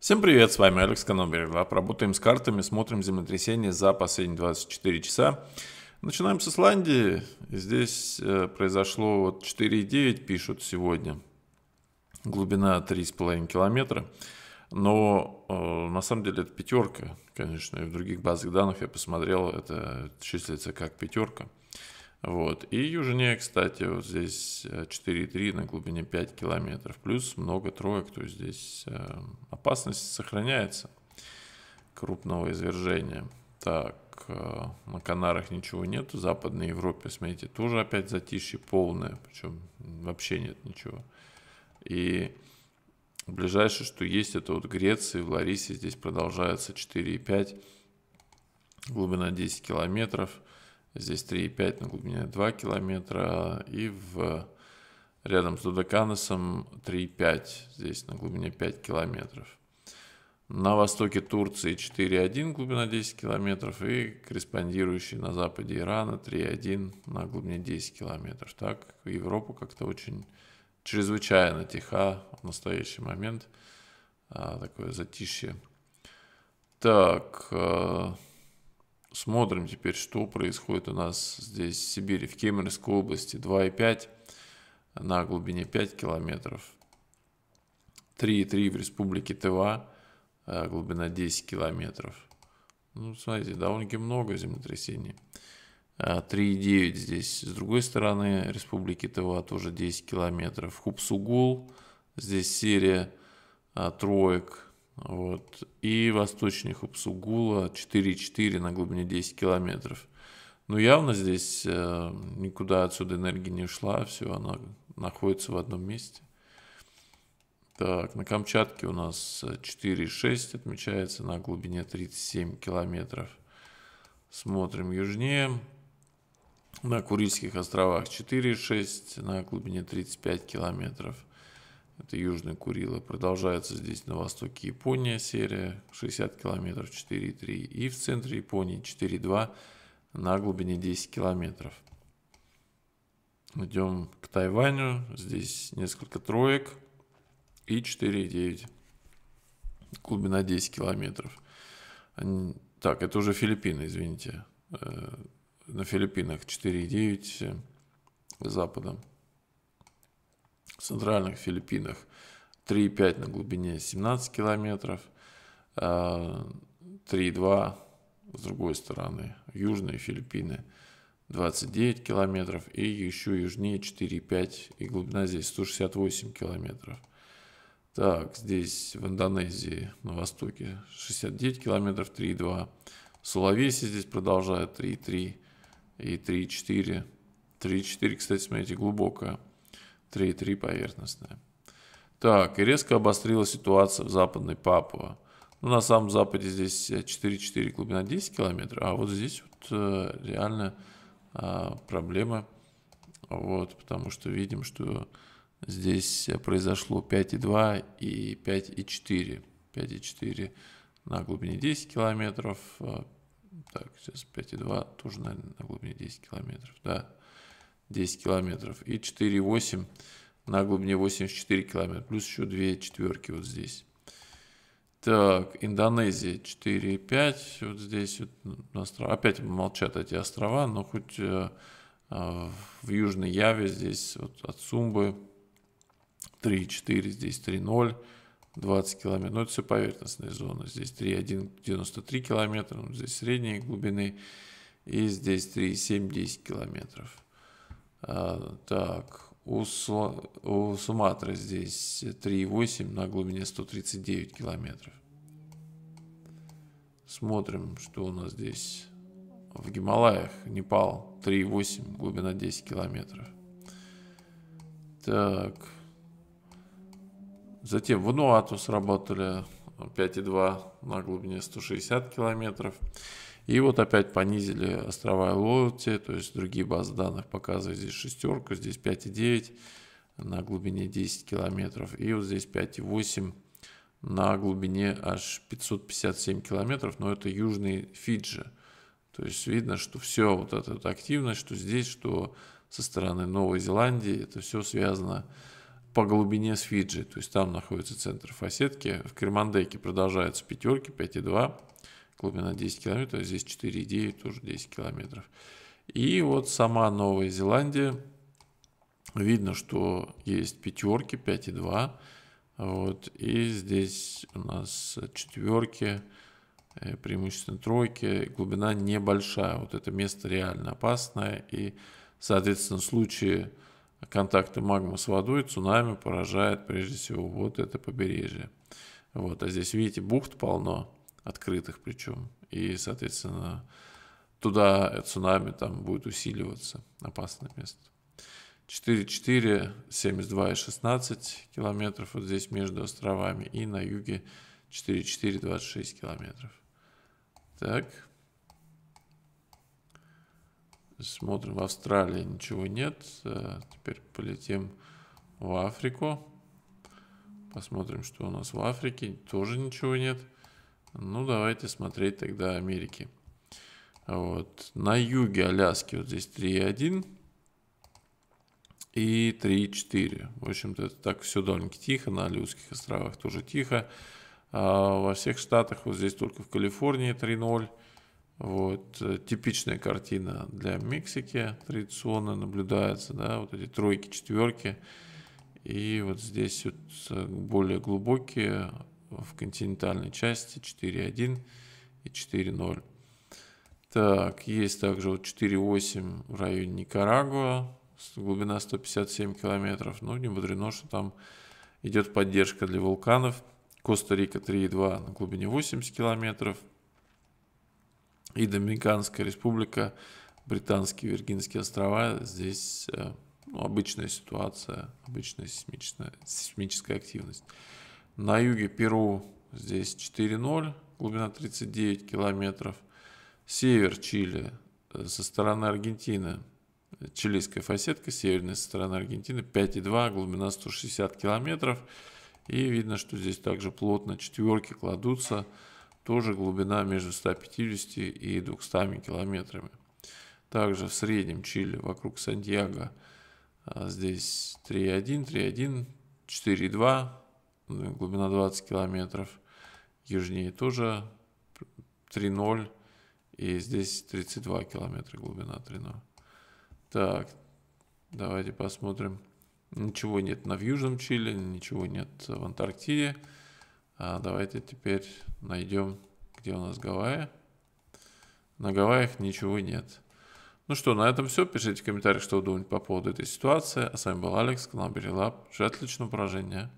Всем привет, с вами Алекс Каноберглав. Работаем с картами, смотрим землетрясения за последние 24 часа. Начинаем с Исландии. Здесь э, произошло вот 4,9 пишут сегодня. Глубина 3,5 километра. Но э, на самом деле это пятерка, конечно, и в других базах данных я посмотрел, это числится как пятерка. Вот. И южнее, кстати, вот здесь 4,3 э, на глубине 5 километров. Плюс много троек, то есть здесь э, опасность сохраняется крупного извержения. Так, э, на Канарах ничего нет. В Западной Европе, смотрите, тоже опять затишье полное. Причем вообще нет ничего. И ближайшее, что есть, это вот Греция. В Ларисе здесь продолжается 4,5. Глубина 10 километров здесь 3,5 на глубине 2 километра, и в, рядом с Дудаканесом 3,5, здесь на глубине 5 километров. На востоке Турции 4,1 глубина 10 километров и корреспондирующий на западе Ирана 3,1 на глубине 10 километров. Так, Европа как-то очень чрезвычайно тиха в настоящий момент. А, такое затишье. Так, э, Смотрим теперь, что происходит у нас здесь в Сибири, в Кемеровской области. 2,5 на глубине 5 километров. 3,3 в республике Тыва, э, глубина 10 километров. Ну, смотрите, довольно-таки много землетрясений. 3,9 э, здесь. С другой стороны республики Тыва тоже 10 километров. Хупсугул, здесь серия э, троек вот. И восточнее Хупсугула 4,4 на глубине 10 километров. Но ну, явно здесь э, никуда отсюда энергия не ушла, все, она находится в одном месте. Так, на Камчатке у нас 4,6 отмечается на глубине 37 километров. Смотрим южнее. На Курильских островах 4,6 на глубине 35 километров. Это Южные Курилы. Продолжается здесь на востоке Япония серия 60 километров 4,3 и в центре Японии 4,2 на глубине 10 километров. Идем к Тайваню. Здесь несколько троек и 4,9. Глубина 10 километров. Они... Так, это уже Филиппины, извините. Э, на Филиппинах 4,9 э, западом в центральных Филиппинах 3,5 на глубине 17 километров, 3,2 э, с другой стороны, южные Филиппины 29 километров и еще южнее 4,5 и глубина здесь 168 километров. Так, здесь в Индонезии на востоке 69 километров 3,2. Сулавеси здесь продолжает 3,3 и 3,4. 3,4, кстати, смотрите, глубокая. 3,3 поверхностная. Так, и резко обострилась ситуация в западной Папуа. Ну, на самом западе здесь 4,4 глубина 10 километров, а вот здесь вот э, реально э, а, проблема. Вот, потому что видим, что здесь э, произошло 5,2 и 5,4. 5,4 на глубине 10 километров. Э, так, сейчас 5,2 тоже, наверное, на глубине 10 километров, да. 10 километров. И 4,8 на глубине 84 километра. Плюс еще две четверки вот здесь. Так, Индонезия 4,5. Вот здесь вот на острова. Опять молчат эти острова, но хоть э, э, в Южной Яве здесь вот от Сумбы 3,4, здесь 3,0. 20 километров. Но ну, это все поверхностные зоны. Здесь 3,193 километра, ну, здесь средней глубины. И здесь 3,7-10 километров. А, так, у, у Суматры здесь 3,8 на глубине 139 километров. Смотрим, что у нас здесь. В Гималаях, Непал, 3,8, глубина 10 километров. Так. Затем в Нуату сработали 5,2 на глубине 160 километров. И вот опять понизили острова Лоти, то есть другие базы данных показывают здесь шестерку, здесь 5,9 на глубине 10 километров, и вот здесь 5,8 на глубине аж 557 километров, но это южные Фиджи. То есть видно, что все вот эта вот активность, что здесь, что со стороны Новой Зеландии, это все связано по глубине с Фиджи. То есть там находится центр фасетки. В Кремандеке продолжаются пятерки, 5,2 глубина 10 километров, здесь 4,9, тоже 10 километров. И вот сама Новая Зеландия, видно, что есть пятерки, 5,2, вот, и здесь у нас четверки, э, преимущественно тройки, глубина небольшая, вот это место реально опасное, и, соответственно, в случае контакта магмы с водой цунами поражает прежде всего вот это побережье. Вот, а здесь, видите, бухт полно, открытых причем. И, соответственно, туда цунами там будет усиливаться. Опасное место. 4,4, 72 и 16 километров вот здесь между островами. И на юге 4,4, 26 километров. Так. Смотрим, в Австралии ничего нет. Э, теперь полетим в Африку. Посмотрим, что у нас в Африке. Тоже ничего нет. Ну, давайте смотреть тогда Америки. Вот. На юге Аляски вот здесь 3,1 и 3,4. В общем-то, это так все довольно-таки тихо. На Алиутских островах тоже тихо. А во всех штатах, вот здесь только в Калифорнии 3,0. Вот. Э, типичная картина для Мексики традиционно наблюдается, да, вот эти тройки, четверки. И вот здесь вот э, более глубокие в континентальной части 4.1 и 4.0. Так, есть также вот 4.8 в районе Никарагуа, глубина 157 километров. Ну, не мудрено, что там идет поддержка для вулканов. Коста-Рика 3.2 на глубине 80 километров. И Доминиканская республика, Британские Виргинские острова. Здесь э, ну, обычная ситуация, обычная сейсмическая, сейсмическая активность. На юге Перу здесь 4,0, глубина 39 километров. Север Чили э, со стороны Аргентины, чилийская фасетка, северная со стороны Аргентины 5,2, глубина 160 километров. И видно, что здесь также плотно четверки кладутся, тоже глубина между 150 и 200 километрами. Также в среднем Чили вокруг Сантьяго а, здесь 3,1, 3,1, 4,2, глубина 20 километров. Южнее тоже 3.0, и здесь 32 километра глубина 3.0. Так, давайте посмотрим. Ничего нет на в Южном Чили, ничего нет в Антарктиде. А давайте теперь найдем, где у нас Гавайи. На Гавайях ничего нет. Ну что, на этом все. Пишите в комментариях, что вы думаете по поводу этой ситуации. А с вами был Алекс, канал Берилаб. Желаю отличного поражения.